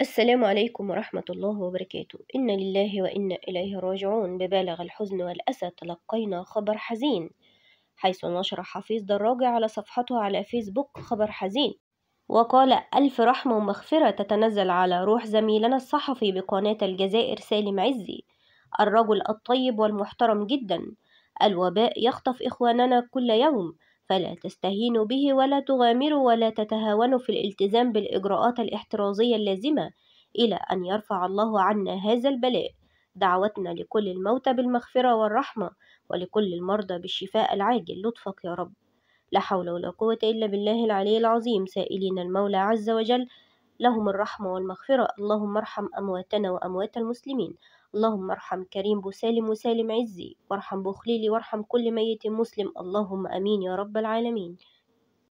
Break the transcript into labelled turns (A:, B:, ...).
A: السلام عليكم ورحمة الله وبركاته إن لله وإنا إليه راجعون ببالغ الحزن والأسى تلقينا خبر حزين حيث نشر حفيظ دراجة على صفحته على فيسبوك خبر حزين وقال ألف رحمة ومغفرة تتنزل على روح زميلنا الصحفي بقناة الجزائر سالم عزي الرجل الطيب والمحترم جدا الوباء يخطف إخواننا كل يوم فلا تستهينوا به ولا تغامروا ولا تتهاونوا في الالتزام بالإجراءات الاحترازية اللازمة إلى أن يرفع الله عنا هذا البلاء دعوتنا لكل الموتى بالمغفرة والرحمة ولكل المرضى بالشفاء العاجل لطفك يا رب لا حول ولا قوة إلا بالله العلي العظيم سائلين المولى عز وجل لهم الرحمة والمغفرة اللهم ارحم أمواتنا وأموات المسلمين اللهم ارحم كريم بوسالم وسالم عزي وارحم بوخليلي وارحم كل ميت مسلم اللهم أمين يا رب العالمين